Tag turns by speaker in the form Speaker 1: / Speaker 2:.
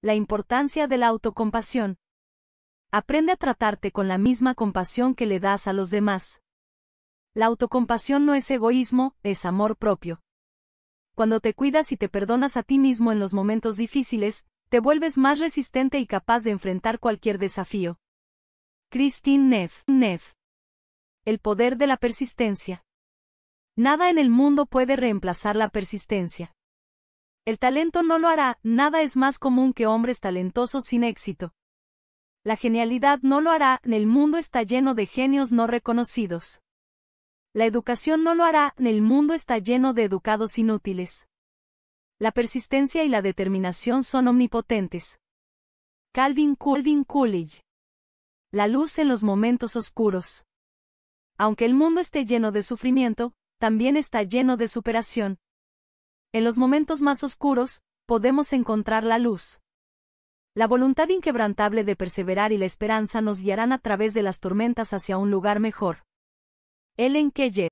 Speaker 1: La importancia de la autocompasión. Aprende a tratarte con la misma compasión que le das a los demás. La autocompasión no es egoísmo, es amor propio. Cuando te cuidas y te perdonas a ti mismo en los momentos difíciles, te vuelves más resistente y capaz de enfrentar cualquier desafío. Christine Neff. Neff. El poder de la persistencia. Nada en el mundo puede reemplazar la persistencia. El talento no lo hará, nada es más común que hombres talentosos sin éxito. La genialidad no lo hará, el mundo está lleno de genios no reconocidos. La educación no lo hará, el mundo está lleno de educados inútiles. La persistencia y la determinación son omnipotentes. Calvin, Calvin Coolidge. La luz en los momentos oscuros. Aunque el mundo esté lleno de sufrimiento, también está lleno de superación. En los momentos más oscuros, podemos encontrar la luz. La voluntad inquebrantable de perseverar y la esperanza nos guiarán a través de las tormentas hacia un lugar mejor. Ellen Keller